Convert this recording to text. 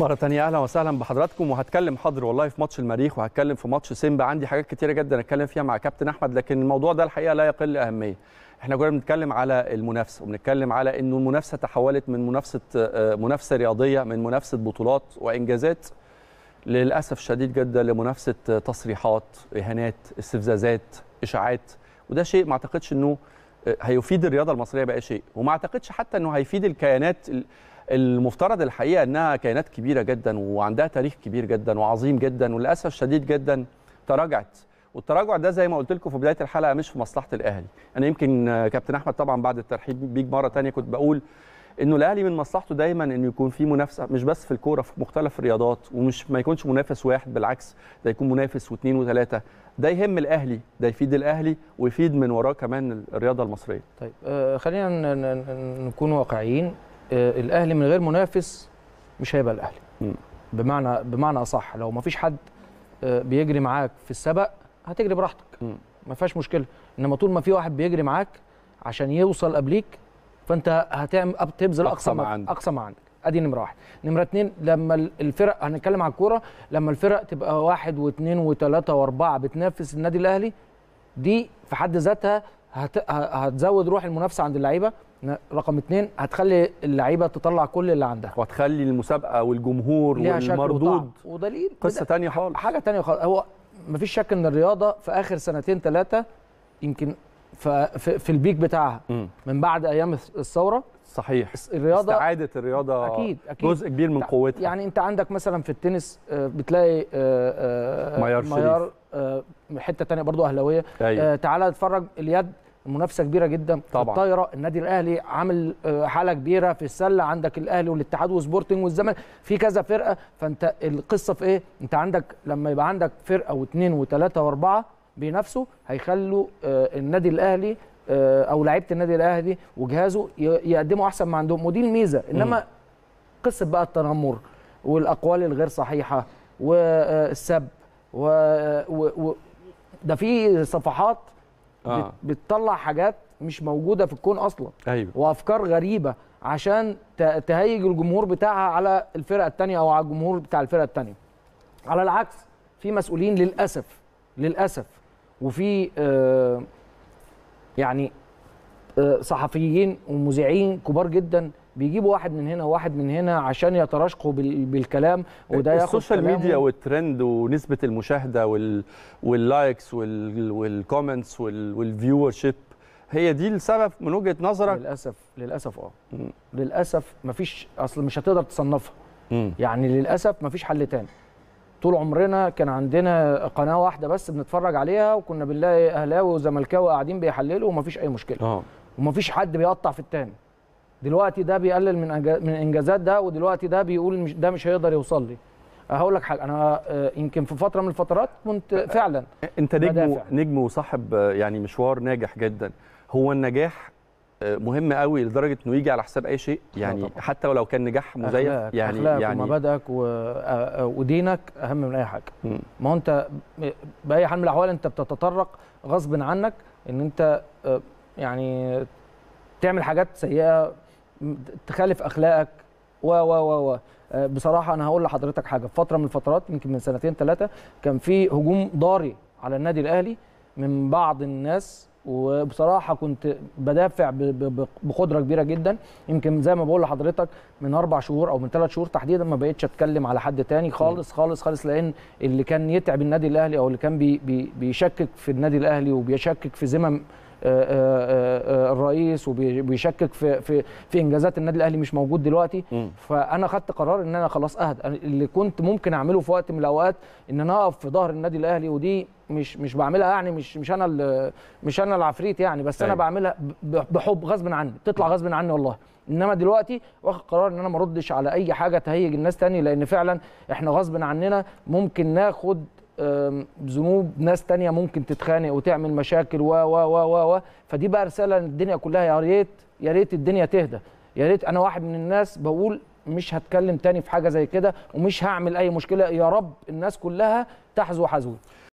مرة تانية أهلا وسهلا بحضراتكم وهتكلم حاضر والله في ماتش المريخ وهتكلم في ماتش سيمبا عندي حاجات كتيرة جدا أتكلم فيها مع كابتن أحمد لكن الموضوع ده الحقيقة لا يقل أهمية احنا كنا بنتكلم على المنافسه وبنتكلم على انه المنافسه تحولت من منافسه آه، منافسه رياضيه من منافسه بطولات وانجازات للاسف شديد جدا لمنافسه آه، تصريحات اهانات استفزازات اشاعات وده شيء ما اعتقدش انه آه، هيفيد الرياضه المصريه باي شيء وما اعتقدش حتى انه هيفيد الكيانات المفترض الحقيقه انها كائنات كبيره جدا وعندها تاريخ كبير جدا وعظيم جدا وللاسف الشديد جدا تراجعت والتراجع ده زي ما قلت لكم في بدايه الحلقه مش في مصلحه الاهلي انا يمكن كابتن احمد طبعا بعد الترحيب بيك مره ثانيه كنت بقول انه الاهلي من مصلحته دايما انه يكون في منافسه مش بس في الكوره في مختلف الرياضات ومش ما يكونش منافس واحد بالعكس ده يكون منافس واثنين وثلاثه ده يهم الاهلي ده يفيد الاهلي ويفيد من وراه كمان الرياضه المصريه طيب آه، خلينا نكون واقعيين آه، الاهلي من غير منافس مش هيبقى الاهلي بمعنى بمعنى اصح لو ما فيش حد آه، بيجري معاك في السبق هتجري براحتك ما فيهاش مشكله انما طول ما في واحد بيجري معاك عشان يوصل قبليك فانت هتعمل تبذل اقصى ما عندك اقصى ما عندك ادي نمره واحد نمره اتنين لما الفرق هنتكلم على الكوره لما الفرق تبقى واحد واثنين وثلاثه واربعه بتنافس النادي الاهلي دي في حد ذاتها هتزود روح المنافسه عند اللعيبه رقم اثنين هتخلي اللعيبه تطلع كل اللي عندها وهتخلي المسابقه والجمهور والمردود ودليل قصه ثانيه خالص حاجه ثانيه خالص هو مفيش شك ان الرياضه في اخر سنتين ثلاثه يمكن في, في البيك بتاعها م. من بعد ايام الثوره صحيح الرياضه استعاده الرياضه اكيد اكيد جزء كبير من قوتها يعني انت عندك مثلا في التنس آه، بتلاقي آه، آه، ميار ميار حته ثانيه برضو اهلاويه أيوه. تعالى اتفرج اليد المنافسه كبيره جدا طبعا الطايره النادي الاهلي عامل آه، حاله كبيره في السله عندك الاهلي والاتحاد وسبورتنج والزمالك في كذا فرقه فانت القصه في ايه انت عندك لما يبقى عندك فرقه واثنين وثلاثه واربعه بينافسوا هيخلوا آه، النادي الاهلي آه، او لعيبه النادي الاهلي وجهازه يقدموا احسن ما عندهم ودي الميزه انما قصه بقى التنمر والاقوال الغير صحيحه والسب و... و... ده في صفحات آه. بتطلع حاجات مش موجوده في الكون اصلا أيوة. وافكار غريبه عشان تهيج الجمهور بتاعها على الفرقه الثانيه او على الجمهور بتاع الفرقه الثانيه على العكس في مسؤولين للاسف للاسف وفي آه يعني آه صحفيين ومذيعين كبار جدا بيجيبوا واحد من هنا وواحد من هنا عشان يتراشقوا بالكلام وده ياخد السوشيال ميديا والترند ونسبه المشاهده وال... واللايكس وال... والكومنتس وال... والفيور شيب هي دي السبب من وجهه نظرك للاسف للاسف اه للاسف مفيش اصل مش هتقدر تصنفها يعني للاسف مفيش حل تاني طول عمرنا كان عندنا قناه واحده بس بنتفرج عليها وكنا بنلاقي اهلاوي وزملكاوي قاعدين بيحللوا ومفيش اي مشكله أوه. ومفيش حد بيقطع في التاني دلوقتي ده بيقلل من من انجازات ده ودلوقتي ده بيقول مش ده مش هيقدر يوصل لي هقول لك حاجه انا آه، يمكن في فتره من الفترات كنت فعلا انت نجم نجم وصاحب آه، يعني مشوار ناجح جدا هو النجاح آه، مهم قوي لدرجه انه يجي على حساب اي شيء يعني طبعا. حتى ولو كان نجاح مزيف أخلاق. يعني أخلاق يعني ومبادئك ودينك اهم من اي حاجه ما هو انت باي حال من الاحوال انت بتتطرق غصب عنك ان انت يعني تعمل حاجات سيئه تخالف اخلاقك و و و آه، بصراحه انا هقول لحضرتك حاجه في فتره من الفترات يمكن من سنتين ثلاثه كان في هجوم ضاري على النادي الاهلي من بعض الناس وبصراحه كنت بدافع بقدره كبيره جدا يمكن زي ما بقول لحضرتك من اربع شهور او من ثلاث شهور تحديدا ما بقتش اتكلم على حد تاني خالص خالص خالص لان اللي كان يتعب النادي الاهلي او اللي كان بي بي بيشكك في النادي الاهلي وبيشكك في ذمم آه، آه، آه، الرئيس وبيشكك في في في انجازات النادي الاهلي مش موجود دلوقتي م. فانا خدت قرار ان انا خلاص اهدى اللي كنت ممكن اعمله في وقت من الاوقات ان انا اقف في ظهر النادي الاهلي ودي مش مش بعملها يعني مش مش انا مش انا العفريت يعني بس انا طيب. بعملها بحب غصب عني بتطلع غصب عني والله انما دلوقتي واخد قرار ان انا ما اردش على اي حاجه تهيج الناس تاني لان فعلا احنا غصب عننا ممكن ناخد ذنوب ناس تانية ممكن تتخانق وتعمل مشاكل و و و و فدي بقى رساله للدنيا كلها يا ريت يا ريت الدنيا تهدى يا ريت انا واحد من الناس بقول مش هتكلم تاني في حاجه زي كده ومش هعمل اي مشكله يا رب الناس كلها تحذو حذوي